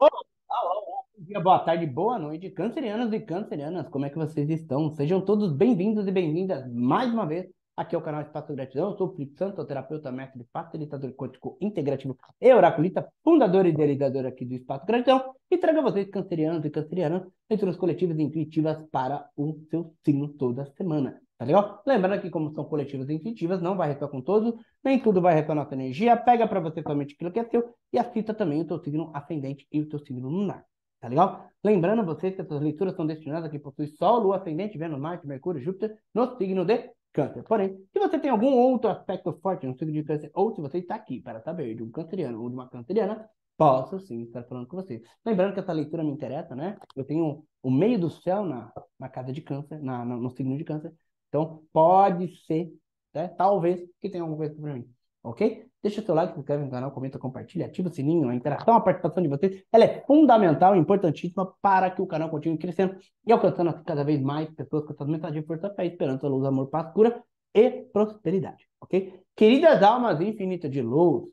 Olá, bom dia, boa tarde, boa noite, cancerianos e cancerianas, como é que vocês estão? Sejam todos bem-vindos e bem-vindas mais uma vez aqui ao canal Espaço Gratidão. Eu sou o Felipe Santo, terapeuta, mestre, facilitador quântico integrativo e oraculista, fundador e idealizador aqui do Espaço Gratidão. E trago a vocês, cancerianos e cancerianas, leituras coletivas e intuitivas para o seu signo toda semana. Tá legal? Lembrando que, como são coletivas e intuitivas, não vai retornar com todos, nem tudo vai retornar com energia. Pega para você somente aquilo que é seu e assista também o teu signo ascendente e o teu signo lunar. Tá legal? Lembrando vocês que essas leituras são destinadas a quem possui Sol, Lua, Ascendente, Vênus, Marte, Mercúrio, Júpiter no signo de Câncer. Porém, se você tem algum outro aspecto forte no signo de Câncer, ou se você está aqui para saber de um canceriano ou de uma canceriana, posso sim estar falando com você. Lembrando que essa leitura me interessa, né? Eu tenho o meio do céu na, na casa de Câncer, na, na no signo de Câncer. Então, pode ser, né? talvez, que tenha alguma coisa para mim. Ok? Deixa o seu like, se inscreve no canal, comenta, compartilha, ativa o sininho. A interação, a participação de vocês, ela é fundamental, importantíssima para que o canal continue crescendo e alcançando cada vez mais pessoas com essas mensagens de força, fé, esperança, luz, amor, paz, cura e prosperidade. Ok? Queridas almas infinitas de luz,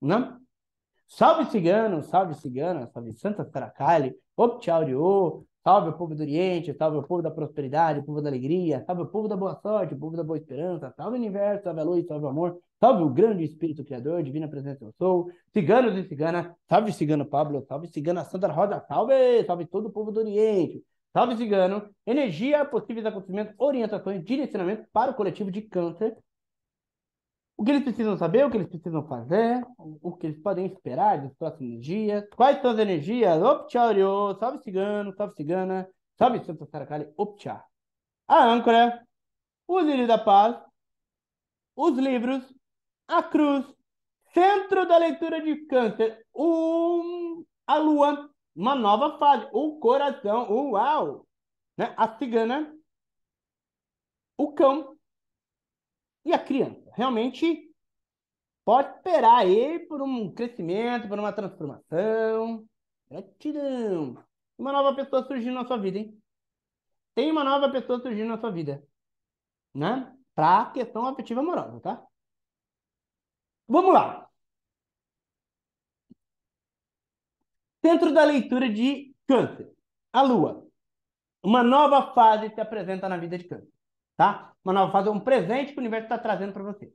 não? Né? Salve cigano, salve cigana, salve Santa Tracalhe, Optiauriô, Salve o povo do Oriente, salve o povo da prosperidade, o povo da alegria, salve o povo da boa sorte, o povo da boa esperança, salve o universo, salve a luz, salve o amor, salve o grande Espírito Criador, divina presença eu sou, ciganos e cigana, salve cigano Pablo, salve cigana Santa Rosa, salve, salve todo o povo do Oriente, salve cigano, energia, possíveis acontecimentos, orientações, direcionamento para o coletivo de câncer, o que eles precisam saber, o que eles precisam fazer, o que eles podem esperar dos próximos dias, quais são as energias, optcha oriô, salve cigano, salve cigana, salve Santa Saracali, optcha. A âncora, os lírios da paz, os livros, a cruz, centro da leitura de câncer, um, a lua, uma nova fase, o coração, uau! Né? A cigana, o cão e a criança realmente pode esperar aí por um crescimento, por uma transformação. Gratidão. Uma nova pessoa surgindo na sua vida, hein? Tem uma nova pessoa surgindo na sua vida, né? Pra questão afetiva amorosa, tá? Vamos lá. Centro da leitura de câncer. A lua. Uma nova fase se apresenta na vida de câncer tá? Uma nova fase é um presente que o universo está trazendo para você.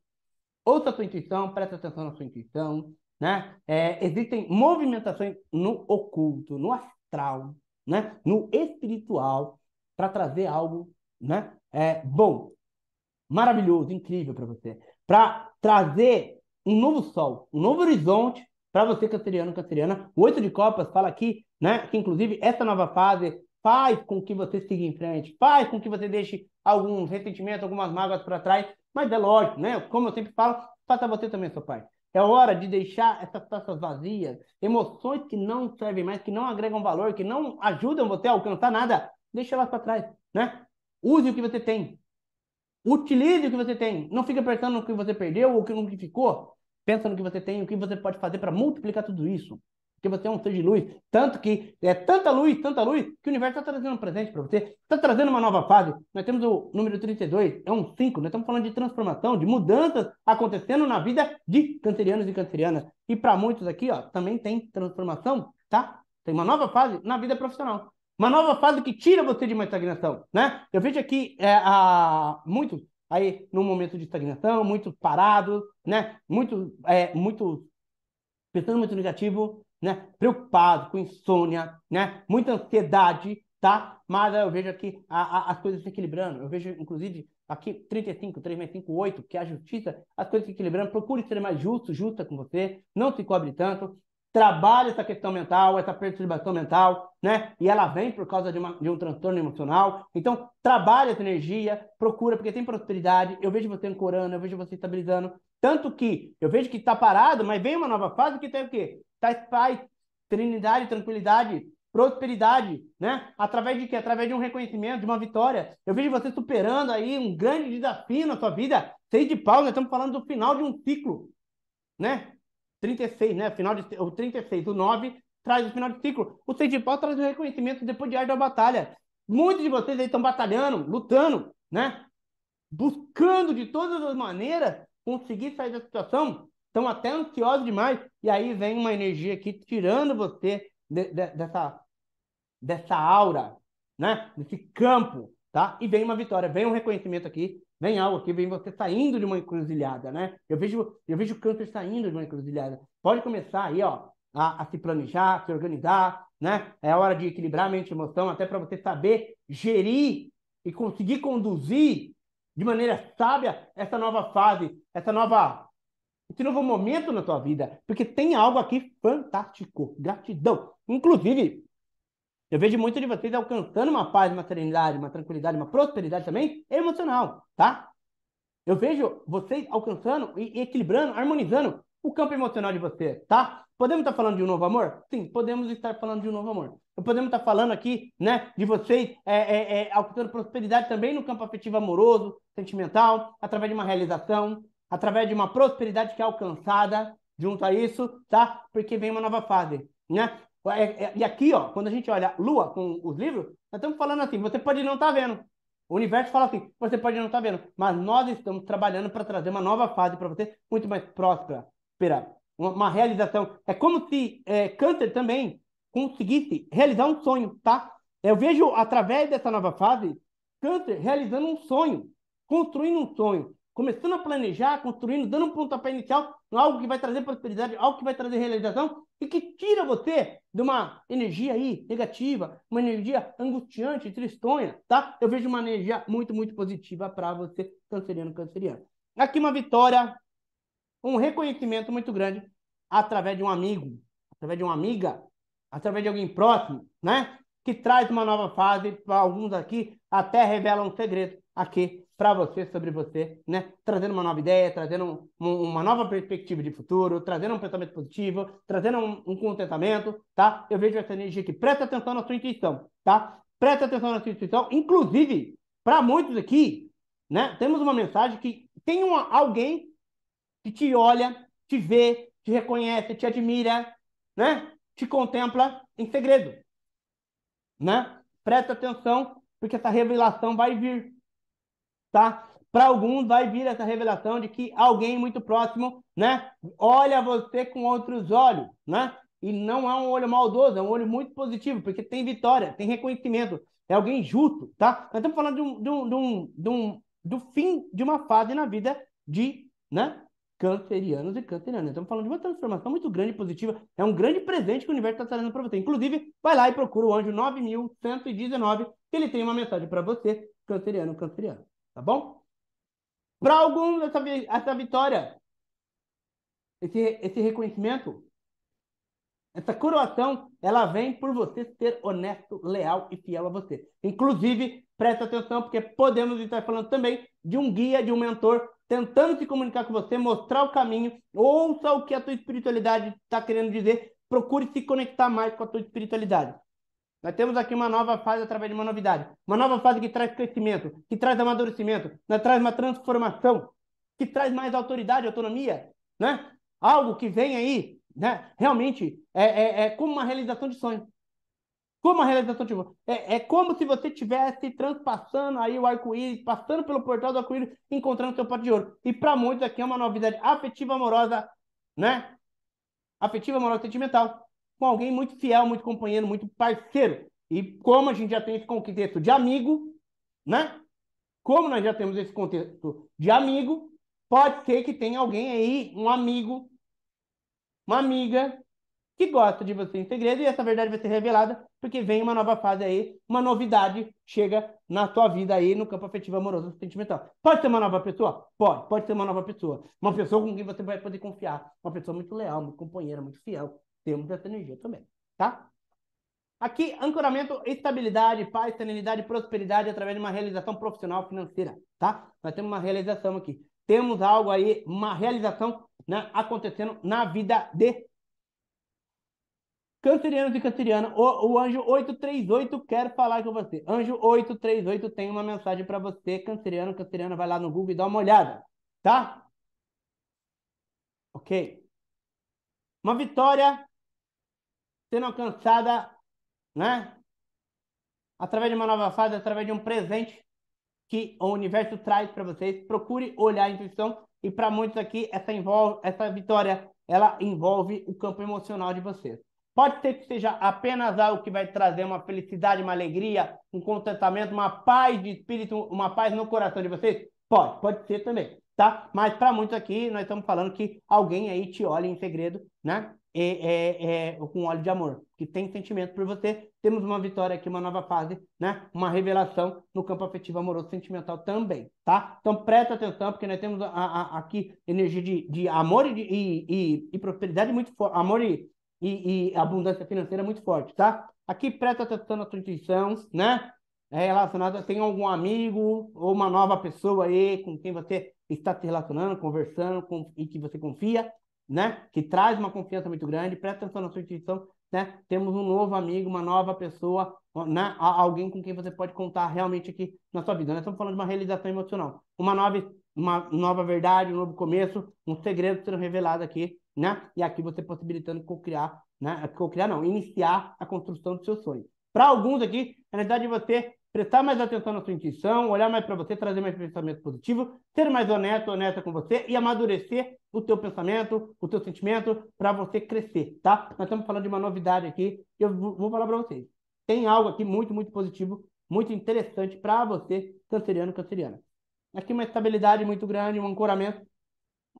Ouça a sua intuição, preste atenção na sua intuição, né? É, existem movimentações no oculto, no astral, né? No espiritual para trazer algo, né? É, bom, maravilhoso, incrível para você, para trazer um novo sol, um novo horizonte para você, canceriano, canceriana. O oito de copas fala aqui, né? Que inclusive essa nova fase faz com que você siga em frente, faz com que você deixe alguns ressentimentos, algumas mágoas para trás. Mas é lógico, né? Como eu sempre falo, faça você também, seu pai. É hora de deixar essas taças vazias, emoções que não servem mais, que não agregam valor, que não ajudam você a alcançar nada. Deixa elas para trás, né? Use o que você tem. Utilize o que você tem. Não fica pensando no que você perdeu ou no que ficou. Pensa no que você tem, o que você pode fazer para multiplicar tudo isso. Porque você é um ser de luz. Tanto que é tanta luz, tanta luz, que o universo está trazendo um presente para você, está trazendo uma nova fase. Nós temos o número 32, é um 5. Nós estamos falando de transformação, de mudanças acontecendo na vida de cancerianos e cancerianas. E para muitos aqui, ó, também tem transformação, tá? Tem uma nova fase na vida profissional. Uma nova fase que tira você de uma estagnação, né? Eu vejo aqui é, a... muitos aí num momento de estagnação, muitos parados, né? Muitos, é, muito, pensando muito negativo, né? Preocupado, com insônia, né? Muita ansiedade, tá? Mas eh, eu vejo aqui a, a, as coisas se equilibrando. Eu vejo, inclusive, aqui 35, 365, 8, que é a justiça, as coisas se equilibrando. Procure ser mais justo, justa com você, não se cobre tanto trabalha essa questão mental, essa perturbação mental, né? E ela vem por causa de, uma, de um transtorno emocional. Então, trabalha essa energia, procura, porque tem prosperidade. Eu vejo você ancorando, eu vejo você estabilizando. Tanto que eu vejo que está parado, mas vem uma nova fase que tem o quê? Traz tá paz, trinidade, tranquilidade, prosperidade, né? Através de quê? Através de um reconhecimento, de uma vitória. Eu vejo você superando aí um grande desafio na sua vida. Sei de pau, nós estamos falando do final de um ciclo, né? 36, né? Final de, o 36, o 9 traz o final de ciclo. O 6 de pau traz o reconhecimento depois de arte da batalha. Muitos de vocês aí estão batalhando, lutando, né? Buscando de todas as maneiras conseguir sair da situação. Estão até ansiosos demais. E aí vem uma energia aqui tirando você de, de, dessa, dessa aura, né? Desse campo tá? E vem uma vitória, vem um reconhecimento aqui, vem algo aqui, vem você saindo tá de uma encruzilhada, né? Eu vejo, eu vejo o câncer saindo tá de uma encruzilhada. Pode começar aí, ó, a, a se planejar, a se organizar, né? É hora de equilibrar mente e emoção, até para você saber gerir e conseguir conduzir de maneira sábia essa nova fase, essa nova esse novo momento na tua vida, porque tem algo aqui fantástico. Gratidão. Inclusive, eu vejo muito de vocês alcançando uma paz, uma serenidade, uma tranquilidade, uma prosperidade também emocional, tá? Eu vejo vocês alcançando e equilibrando, harmonizando o campo emocional de vocês, tá? Podemos estar falando de um novo amor? Sim, podemos estar falando de um novo amor. Podemos estar falando aqui, né, de vocês é, é, é, alcançando prosperidade também no campo afetivo amoroso, sentimental, através de uma realização, através de uma prosperidade que é alcançada junto a isso, tá? Porque vem uma nova fase, né? É, é, e aqui, ó, quando a gente olha Lua com os livros, nós estamos falando assim, você pode não estar tá vendo. O universo fala assim, você pode não estar tá vendo, mas nós estamos trabalhando para trazer uma nova fase para você, muito mais próspera, uma, uma realização. É como se é, Câncer também conseguisse realizar um sonho, tá? Eu vejo, através dessa nova fase, Câncer realizando um sonho, construindo um sonho, começando a planejar, construindo, dando um pontapé inicial é algo que vai trazer prosperidade, é algo que vai trazer realização e que tira você de uma energia aí negativa, uma energia angustiante, tristonha, tá? Eu vejo uma energia muito, muito positiva para você, canceriano, canceriano. Aqui uma vitória, um reconhecimento muito grande através de um amigo, através de uma amiga, através de alguém próximo, né? Que traz uma nova fase, alguns aqui até revelam um segredo aqui para você, sobre você, né? Trazendo uma nova ideia, trazendo um, uma nova perspectiva de futuro, trazendo um pensamento positivo, trazendo um, um contentamento, tá? Eu vejo essa energia aqui. Presta atenção na sua intuição, tá? Presta atenção na sua intuição. Inclusive, para muitos aqui, né? Temos uma mensagem que tem uma, alguém que te olha, te vê, te reconhece, te admira, né? Te contempla em segredo, né? Presta atenção, porque essa revelação vai vir, tá? Para alguns vai vir essa revelação de que alguém muito próximo, né, olha você com outros olhos, né? E não é um olho maldoso, é um olho muito positivo, porque tem vitória, tem reconhecimento, é alguém justo, tá? Nós estamos falando de um, de um, de um, de um do fim de uma fase na vida de, né, cancerianos e cancerianas. Estamos falando de uma transformação muito grande e positiva. É um grande presente que o universo está trazendo para você. Inclusive, vai lá e procura o anjo 9119, que ele tem uma mensagem para você, canceriano, canceriano. Tá bom? Para alguns, essa, essa vitória, esse, esse reconhecimento, essa coroação, ela vem por você ser honesto, leal e fiel a você. Inclusive, presta atenção, porque podemos estar falando também de um guia, de um mentor, tentando se comunicar com você, mostrar o caminho, ouça o que a tua espiritualidade está querendo dizer, procure se conectar mais com a tua espiritualidade. Nós temos aqui uma nova fase através de uma novidade. Uma nova fase que traz crescimento, que traz amadurecimento, que traz uma transformação, que traz mais autoridade, autonomia, né? Algo que vem aí, né? Realmente é, é, é como uma realização de sonho. Como uma realização de sonho. É, é como se você tivesse transpassando aí o arco-íris, passando pelo portal do arco-íris, encontrando seu pote de ouro. E para muitos aqui é uma novidade afetiva, amorosa, né? Afetiva, amorosa, sentimental com alguém muito fiel, muito companheiro, muito parceiro. E como a gente já tem esse contexto de amigo, né? Como nós já temos esse contexto de amigo, pode ser que tenha alguém aí, um amigo, uma amiga, que gosta de você em segredo e essa verdade vai ser revelada porque vem uma nova fase aí, uma novidade chega na tua vida aí no campo afetivo, amoroso, sentimental. Pode ser uma nova pessoa? Pode, pode ser uma nova pessoa. Uma pessoa com quem você vai poder confiar. Uma pessoa muito leal, muito companheira, muito fiel, temos essa energia também, tá? Aqui, ancoramento, estabilidade, paz, serenidade, prosperidade através de uma realização profissional financeira, tá? Nós temos uma realização aqui. Temos algo aí, uma realização né, acontecendo na vida de cancerianos e cancerianas. O, o anjo 838 quer falar com você. Anjo 838 tem uma mensagem para você, canceriano, canceriana, vai lá no Google e dá uma olhada, tá? Ok. Uma vitória sendo alcançada, né? Através de uma nova fase, através de um presente que o universo traz para vocês. Procure olhar a intuição e para muitos aqui essa envolve, essa vitória, ela envolve o campo emocional de vocês. Pode ser que seja apenas algo que vai trazer uma felicidade, uma alegria, um contentamento, uma paz de espírito, uma paz no coração de vocês? Pode, pode ser também, tá? Mas para muitos aqui, nós estamos falando que alguém aí te olha em segredo, né? é, é, é, com óleo de amor, que tem sentimento por você. Temos uma vitória aqui, uma nova fase, né? Uma revelação no campo afetivo, amoroso, sentimental também, tá? Então presta atenção, porque nós temos a, a, aqui energia de, de amor e, de, e, e, e, prosperidade muito forte, amor e, e, abundância financeira muito forte, tá? Aqui presta atenção na sua intuição, né? É relacionada, tem algum amigo ou uma nova pessoa aí com quem você está se relacionando, conversando com, e que você confia, né? Que traz uma confiança muito grande, presta atenção na sua intuição, né? Temos um novo amigo, uma nova pessoa, né? Alguém com quem você pode contar realmente aqui na sua vida. Nós estamos falando de uma realização emocional, uma nova, uma nova verdade, um novo começo, um segredo sendo revelado aqui, né? E aqui você possibilitando co-criar, né? Co-criar não, iniciar a construção do seu sonho. Para alguns aqui, na verdade, você prestar mais atenção na sua intuição, olhar mais para você, trazer mais pensamento positivo, ser mais honesto, honesta com você e amadurecer o teu pensamento, o teu sentimento para você crescer, tá? Nós estamos falando de uma novidade aqui e eu vou falar para vocês. Tem algo aqui muito, muito positivo, muito interessante para você, canceriano, canceriana. Aqui uma estabilidade muito grande, um ancoramento,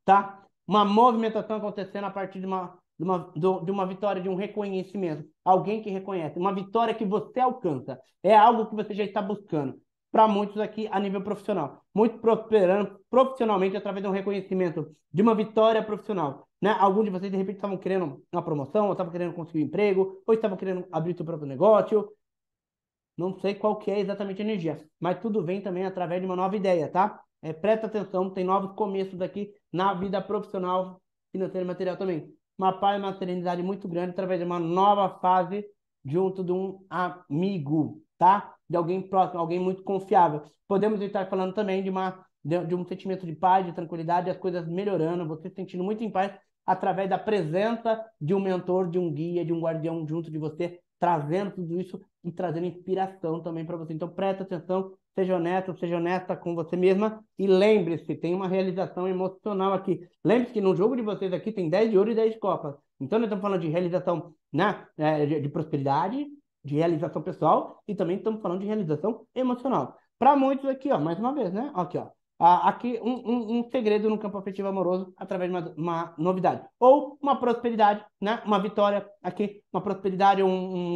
tá? Uma movimentação acontecendo a partir de uma de uma, de uma vitória, de um reconhecimento, alguém que reconhece, uma vitória que você alcança, é algo que você já está buscando. Para muitos aqui a nível profissional, muito prosperando profissionalmente através de um reconhecimento, de uma vitória profissional. Né? Alguns de vocês de repente estavam querendo uma promoção, ou estavam querendo conseguir um emprego, ou estavam querendo abrir seu próprio negócio. Não sei qual que é exatamente a energia, mas tudo vem também através de uma nova ideia, tá? É, presta atenção, tem novos começos aqui na vida profissional, financeira e material também uma paz e uma serenidade muito grande através de uma nova fase junto de um amigo, tá? De alguém próximo, alguém muito confiável. Podemos estar falando também de, uma, de, de um sentimento de paz, de tranquilidade, as coisas melhorando, você se sentindo muito em paz através da presença de um mentor, de um guia, de um guardião junto de você, trazendo tudo isso e trazendo inspiração também para você. Então, presta atenção Seja honesto, seja honesta com você mesma e lembre-se, tem uma realização emocional aqui. Lembre-se que no jogo de vocês aqui tem 10 de ouro e 10 de Então, nós estamos falando de realização né, é, de, de prosperidade, de realização pessoal e também estamos falando de realização emocional. Para muitos aqui, ó, mais uma vez, né? Aqui, ó. Ah, aqui, um, um, um segredo no campo afetivo amoroso através de uma, uma, novidade. Ou uma prosperidade, né? Uma vitória aqui, uma prosperidade, um,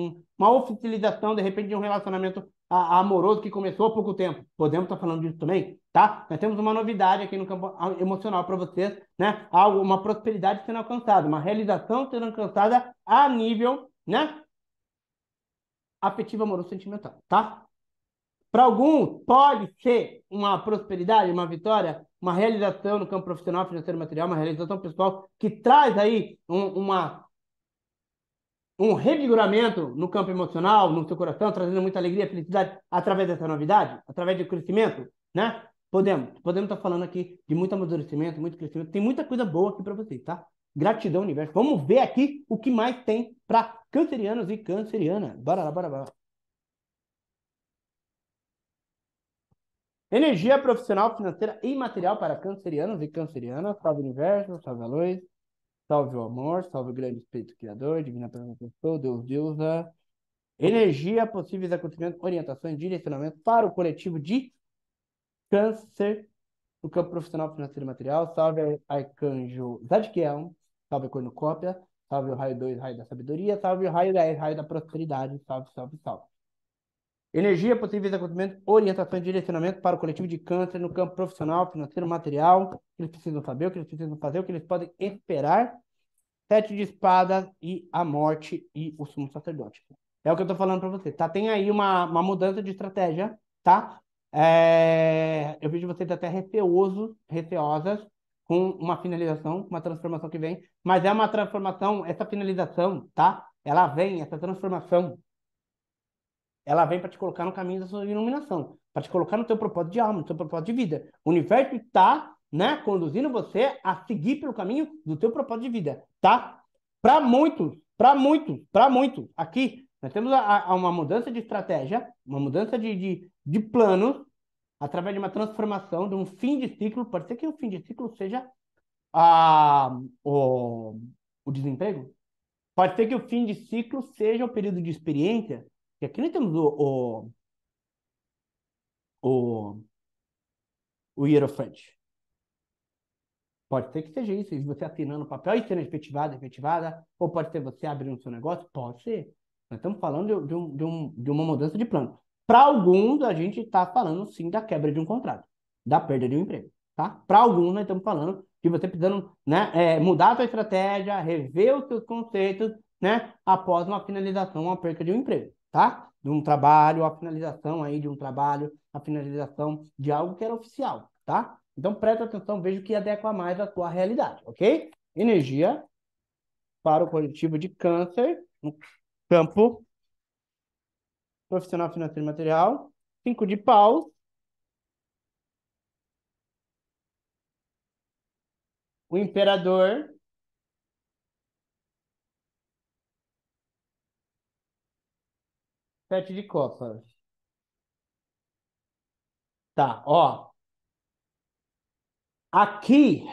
um uma oficialização, de repente, de um relacionamento Amoroso, que começou há pouco tempo. Podemos estar tá falando disso também, tá? Nós temos uma novidade aqui no campo emocional para vocês, né? Algo, uma prosperidade sendo alcançada, uma realização sendo alcançada a nível, né? Afetivo, amoroso, sentimental, tá? Para alguns, pode ser uma prosperidade, uma vitória, uma realização no campo profissional, financeiro, material, uma realização pessoal que traz aí um, uma, um revigoramento no campo emocional, no seu coração, trazendo muita alegria, felicidade através dessa novidade, através do crescimento, né? Podemos, podemos estar tá falando aqui de muito amadurecimento, muito crescimento. Tem muita coisa boa aqui para vocês, tá? Gratidão, universo. Vamos ver aqui o que mais tem para cancerianos e cancerianas. Bora lá, bora, bora. Energia profissional, financeira e material para cancerianos e cancerianas. Salve, universo, salve a luz. Salve o amor, salve o grande Espírito Criador, divina presença pessoa, Deus deusa. Energia, possíveis acontecimentos, orientações, direcionamento para o coletivo de câncer no campo profissional, financeiro e material. Salve Arcanjo Zadkiel, salve Cornucópia, salve o raio 2, raio da sabedoria, salve o raio 10, raio da prosperidade, salve, salve, salve. Energia, possíveis acontecimentos, orientação e direcionamento para o coletivo de câncer no campo profissional, financeiro, material, que eles precisam saber, o que eles precisam fazer, o que eles podem esperar. Sete de espadas e a morte e o sumo sacerdote. É o que eu estou falando para você, tá? Tem aí uma, uma mudança de estratégia, tá? É... Eu vejo vocês até receosos, receosas com uma finalização, uma transformação que vem, mas é uma transformação, essa finalização, tá? Ela vem, essa transformação ela vem para te colocar no caminho da sua iluminação, para te colocar no teu propósito de alma, no teu propósito de vida. O universo está né, conduzindo você a seguir pelo caminho do teu propósito de vida, tá? Para muitos, para muitos, para muitos, aqui nós temos a, a uma mudança de estratégia, uma mudança de, de, de planos, através de uma transformação, de um fim de ciclo. Pode ser que o fim de ciclo seja a, o, o desemprego? Pode ser que o fim de ciclo seja o período de experiência? E aqui nós temos o, o, o, o Pode ser que seja isso, você assinando papel e sendo efetivada, efetivada, ou pode ser você abrindo seu negócio, pode ser. Nós estamos falando de, de, um, de, um, de uma mudança de plano. Para alguns, a gente está falando sim da quebra de um contrato, da perda de um emprego. Tá? Para alguns, nós estamos falando de você precisando né, é, mudar a sua estratégia, rever os seus conceitos né, após uma finalização, uma perca de um emprego tá? De um trabalho, a finalização aí de um trabalho, a finalização de algo que era oficial, tá? Então presta atenção, veja o que adequa mais à tua realidade, ok? Energia para o coletivo de câncer no campo profissional, financeiro e material. Cinco de paus. O imperador Sete de copas. Tá, ó. Aqui,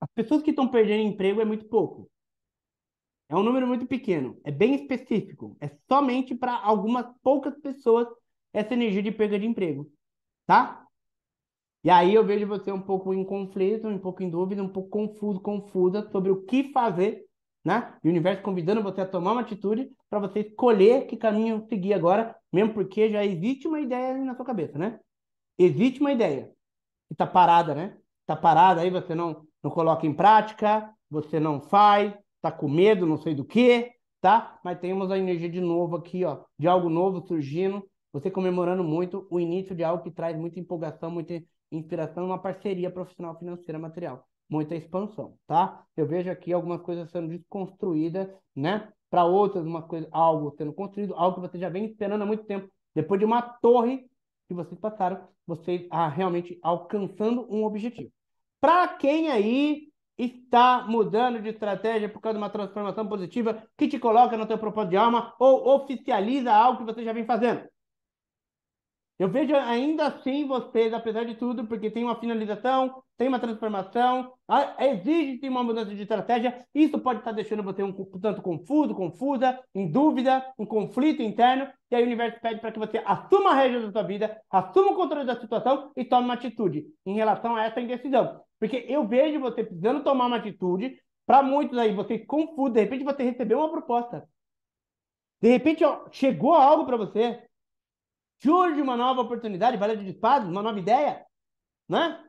as pessoas que estão perdendo emprego é muito pouco. É um número muito pequeno, é bem específico. É somente para algumas poucas pessoas essa energia de perda de emprego, tá? E aí eu vejo você um pouco em conflito, um pouco em dúvida, um pouco confuso, confusa sobre o que fazer né? E o universo convidando você a tomar uma atitude para você escolher que caminho seguir agora, mesmo porque já existe uma ideia na sua cabeça, né? Existe uma ideia que tá parada, né? Tá parada aí, você não, não coloca em prática, você não faz, tá com medo, não sei do que, tá? Mas temos a energia de novo aqui, ó, de algo novo surgindo, você comemorando muito o início de algo que traz muita empolgação, muita inspiração uma parceria profissional financeira material. Muita expansão, tá? Eu vejo aqui algumas coisas sendo desconstruídas, né? Para outras, uma coisa, algo sendo construído, algo que você já vem esperando há muito tempo. Depois de uma torre que vocês passaram, vocês ah, realmente alcançando um objetivo. Para quem aí está mudando de estratégia por causa de uma transformação positiva que te coloca no teu propósito de alma ou oficializa algo que você já vem fazendo. Eu vejo ainda assim vocês, apesar de tudo, porque tem uma finalização, tem uma transformação, ah, exige-se uma mudança de estratégia. Isso pode estar deixando você um tanto confuso, confusa, em dúvida, um conflito interno. E aí o universo pede para que você assuma a regra da sua vida, assuma o controle da situação e tome uma atitude em relação a essa indecisão. Porque eu vejo você precisando tomar uma atitude. Para muitos aí, você confuso. De repente você recebeu uma proposta. De repente chegou algo para você surge uma nova oportunidade, valeu de disparo, uma nova ideia, né?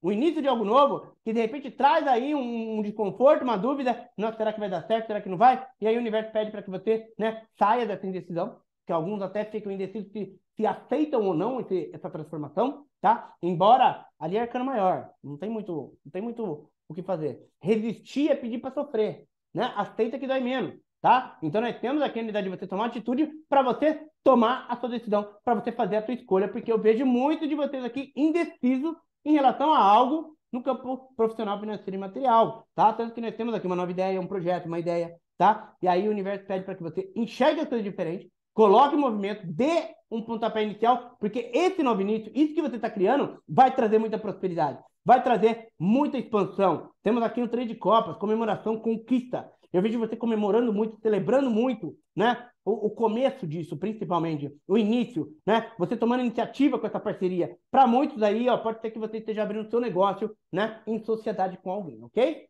O início de algo novo, que de repente traz aí um, um desconforto, uma dúvida, nossa, será que vai dar certo, será que não vai? E aí o universo pede para que você né, saia dessa indecisão, que alguns até ficam indecisos se, se aceitam ou não esse, essa transformação, tá? Embora ali é arcano maior, não tem muito, não tem muito o que fazer. Resistir é pedir para sofrer, né? Aceita que dói menos tá? Então nós temos aqui a unidade de você tomar atitude para você tomar a sua decisão, para você fazer a sua escolha, porque eu vejo muito de vocês aqui indeciso em relação a algo no campo profissional, financeiro e material, tá? Tanto que nós temos aqui uma nova ideia, um projeto, uma ideia, tá? E aí o universo pede para que você enxergue as coisas diferentes, coloque em movimento, dê um pontapé inicial, porque esse novo início, isso que você está criando, vai trazer muita prosperidade, vai trazer muita expansão. Temos aqui o um trem de copas, comemoração, conquista. Eu vejo você comemorando muito, celebrando muito, né? O, o começo disso, principalmente, o início, né? Você tomando iniciativa com essa parceria. Para muitos aí, ó, pode ser que você esteja abrindo seu negócio, né? Em sociedade com alguém, ok?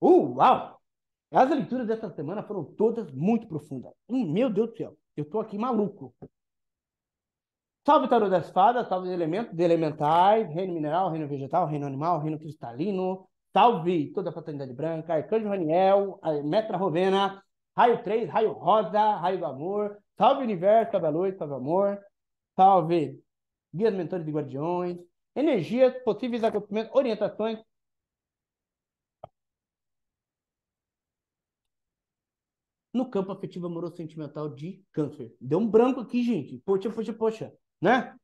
Uh, uau! As leituras dessa semana foram todas muito profundas. Hum, meu Deus do céu, eu tô aqui maluco. Salve Tarô das Fadas, salve elementos, de elementais, reino mineral, reino vegetal, reino animal, reino cristalino, Salve toda a fraternidade branca, Arcanjo Raniel, Metra Rovena, Raio 3, Raio Rosa, Raio do Amor, Salve Universo, Salve a Luz, Salve Amor, Salve Guias Mentores e Guardiões, Energias, Possíveis Acontecimentos, Orientações. No campo afetivo amoroso sentimental de câncer. Deu um branco aqui, gente. Poxa, poxa, poxa. Né?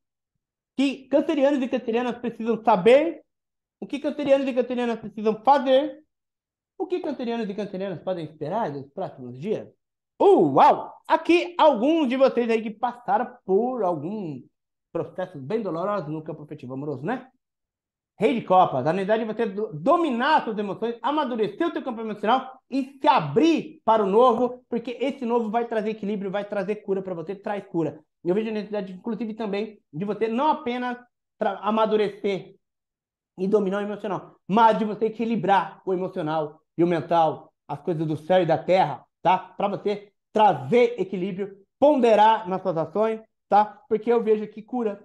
Que cancerianos e cancerianas precisam saber o que canterianos e canterianas precisam fazer? O que canterianos e canterianas podem esperar nos próximos dias? Uau! Aqui, alguns de vocês aí que passaram por algum processo bem doloroso no campo afetivo amoroso, né? Rei de Copas, a necessidade de você dominar suas emoções, amadurecer o seu campo emocional e se abrir para o novo, porque esse novo vai trazer equilíbrio, vai trazer cura para você, traz cura. Eu vejo a necessidade, inclusive, também de você não apenas amadurecer e dominar o emocional, mas de você equilibrar o emocional e o mental, as coisas do céu e da terra, tá? Para você trazer equilíbrio, ponderar nas suas ações, tá? Porque eu vejo que cura.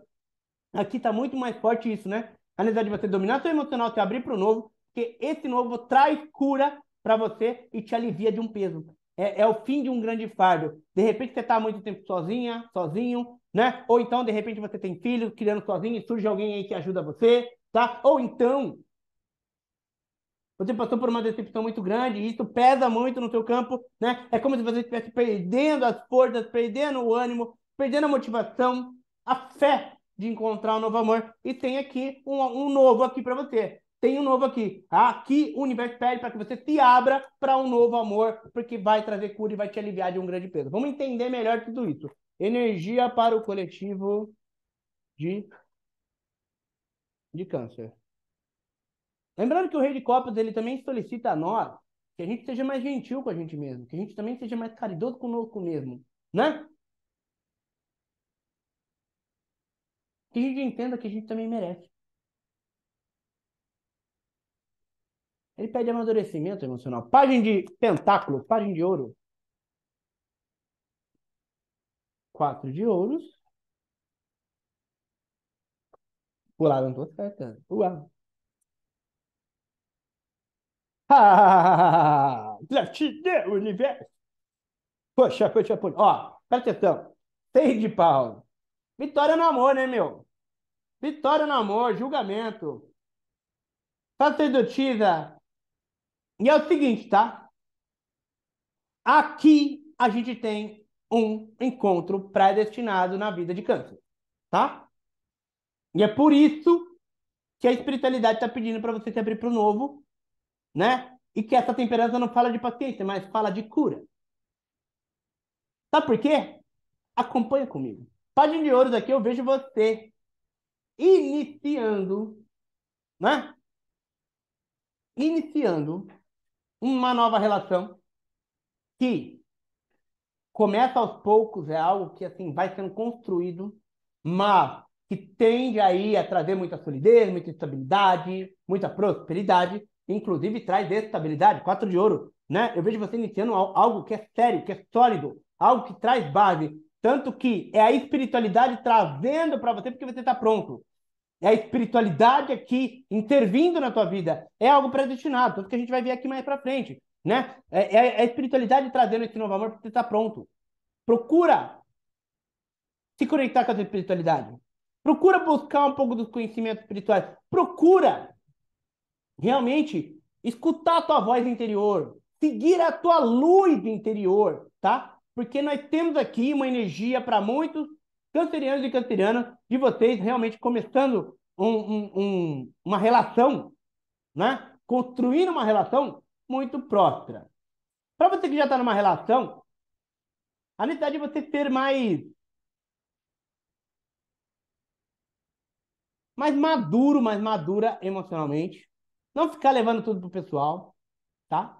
Aqui tá muito mais forte isso, né? A necessidade de você dominar seu emocional, se abrir para o novo, porque esse novo traz cura para você e te alivia de um peso. É, é, o fim de um grande fardo. De repente você está muito tempo sozinha, sozinho, né? Ou então, de repente, você tem filhos criando sozinho e surge alguém aí que ajuda você, tá? Ou então, você passou por uma decepção muito grande e isso pesa muito no seu campo, né? É como se você estivesse perdendo as forças, perdendo o ânimo, perdendo a motivação, a fé de encontrar um novo amor. E tem aqui um, um novo aqui para você. Tem um novo aqui. Aqui tá? o universo pede para que você se abra para um novo amor, porque vai trazer cura e vai te aliviar de um grande peso. Vamos entender melhor tudo isso. Energia para o coletivo de de câncer. Lembrando que o Rei de Copas ele também solicita a nós que a gente seja mais gentil com a gente mesmo, que a gente também seja mais caridoso conosco mesmo, né? Que a gente entenda que a gente também merece. Ele pede amadurecimento emocional. Página de pentáculo, página de ouro. Quatro de ouros. Pularam duas cartas. Uau. Ah, Platinê, universo. Poxa, poxa, poxa. Ó, presta atenção. Seis de pau. Vitória no amor, né, meu? Vitória no amor, julgamento. Tá Sacerdotisa. E é o seguinte, tá? Aqui a gente tem um encontro predestinado na vida de câncer, tá? E é por isso que a espiritualidade está pedindo para você se abrir para o novo, né? E que essa temperança não fala de paciência, mas fala de cura. Sabe por quê? Acompanha comigo. Página de ouro aqui eu vejo você iniciando, né? Iniciando uma nova relação que começa aos poucos, é algo que assim vai sendo construído, mas que tende aí a trazer muita solidez, muita estabilidade, muita prosperidade, inclusive traz estabilidade, quatro de ouro, né? Eu vejo você iniciando algo que é sério, que é sólido, algo que traz base, tanto que é a espiritualidade trazendo para você porque você está pronto. É a espiritualidade aqui intervindo na tua vida. É algo predestinado, tanto que a gente vai ver aqui mais para frente, né? É, é, é, a espiritualidade trazendo esse novo amor porque você está pronto. Procura se conectar com a espiritualidade. Procura buscar um pouco dos conhecimentos espirituais. Procura realmente escutar a tua voz interior, seguir a tua luz interior, tá? Porque nós temos aqui uma energia para muitos cancerianos e cancerianas de vocês realmente começando um, um, um, uma relação, né? Construindo uma relação muito próspera. Para você que já está numa relação, a necessidade de você ter mais mais maduro, mais madura emocionalmente. Não ficar levando tudo pro pessoal, tá?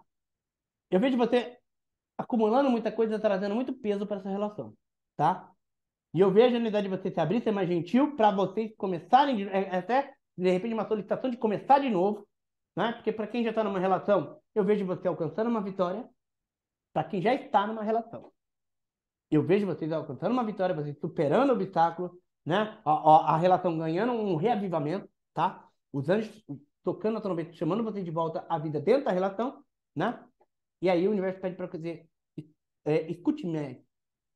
Eu vejo você acumulando muita coisa, trazendo muito peso para essa relação, tá? E eu vejo a unidade de você se abrir, ser mais gentil, para vocês começarem, de, é, até de repente, uma solicitação de começar de novo, né? Porque para quem já está numa relação, eu vejo você alcançando uma vitória, para quem já está numa relação. Eu vejo vocês alcançando uma vitória, vocês superando o obstáculo, né? A, a, a relação ganhando um reavivamento, tá? Os anjos tocando a trombeta, chamando você de volta à vida dentro da relação, né? E aí o universo pede para você é, escute né,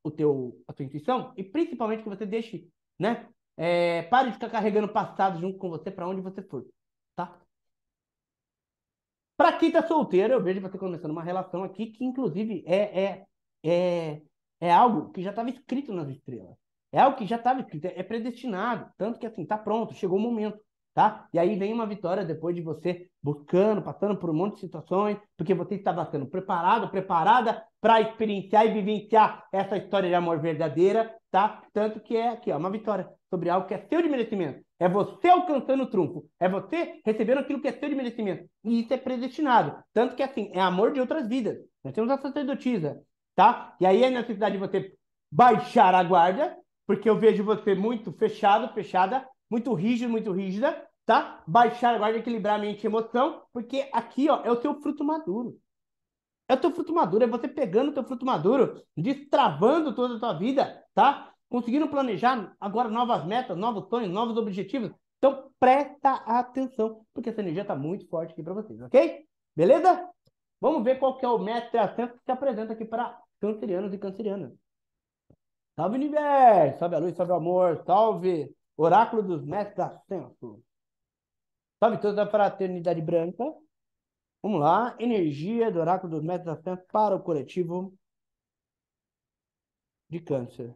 o teu, a tua intuição e principalmente que você deixe, né? É, pare de ficar carregando o passado junto com você para onde você for, tá? Para quem tá solteiro, eu vejo você começando uma relação aqui que, inclusive, é, é, é, é algo que já estava escrito nas estrelas, é o que já estava tá, escrito, é predestinado. Tanto que, assim, está pronto, chegou o momento, tá? E aí vem uma vitória depois de você buscando, passando por um monte de situações, porque você estava sendo preparado, preparada para experienciar e vivenciar essa história de amor verdadeira, tá? Tanto que é aqui, ó, uma vitória sobre algo que é seu de merecimento. É você alcançando o trunfo. É você recebendo aquilo que é seu de merecimento. E isso é predestinado. Tanto que, assim, é amor de outras vidas. Nós temos a sacerdotisa, tá? E aí é necessidade de você baixar a guarda porque eu vejo você muito fechado, fechada, muito rígido, muito rígida, tá? Baixar a guarda, equilibrar a mente e emoção, porque aqui, ó, é o teu fruto maduro. É o teu fruto maduro, é você pegando o teu fruto maduro, destravando toda a tua vida, tá? Conseguindo planejar agora novas metas, novos sonhos, novos objetivos. Então, presta atenção, porque essa energia está muito forte aqui para vocês, ok? Beleza? Vamos ver qual que é o mestre assento que se apresenta aqui para cancerianos e cancerianas. Salve, universo! Salve a luz, salve o amor, salve oráculo dos mestres da ascenso. Salve toda a fraternidade branca. Vamos lá, energia do oráculo dos mestres da ascenso para o coletivo de câncer.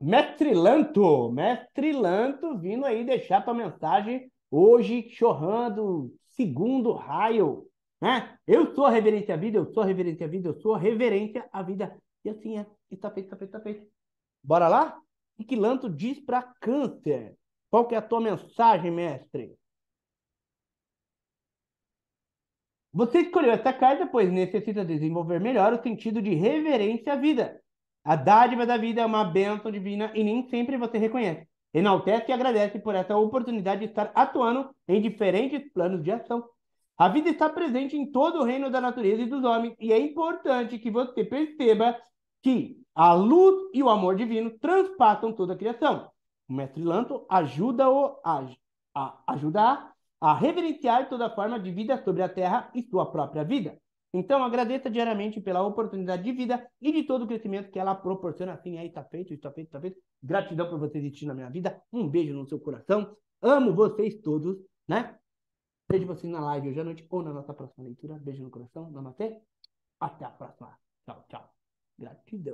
Mestre Lanto, Mestre Lanto vindo aí deixar tua mensagem hoje, chorrando, segundo raio né? Eu sou reverente à vida, eu sou reverente à vida, eu sou reverente à vida. E assim é. E tá feito, está feito, está feito. Bora lá? E que Lanto diz para câncer? Qual que é a tua mensagem, mestre? Você escolheu essa carta, pois necessita desenvolver melhor o sentido de reverência à vida. A dádiva da vida é uma bênção divina e nem sempre você reconhece. Enaltece e agradece por essa oportunidade de estar atuando em diferentes planos de ação. A vida está presente em todo o reino da natureza e dos homens, e é importante que você perceba que a luz e o amor divino transpassam toda a criação. O mestre Lanto ajuda-o a, a, ajuda a, reverenciar toda forma de vida sobre a terra e sua própria vida. Então, agradeça diariamente pela oportunidade de vida e de todo o crescimento que ela proporciona. Assim, aí está feito, está feito, está feito. Gratidão por você existir na minha vida. Um beijo no seu coração. Amo vocês todos, né? Vejo você na live hoje à noite ou na nossa próxima leitura. Beijo no coração. Namastê. Até a próxima. Tchau, tchau. Gratidão.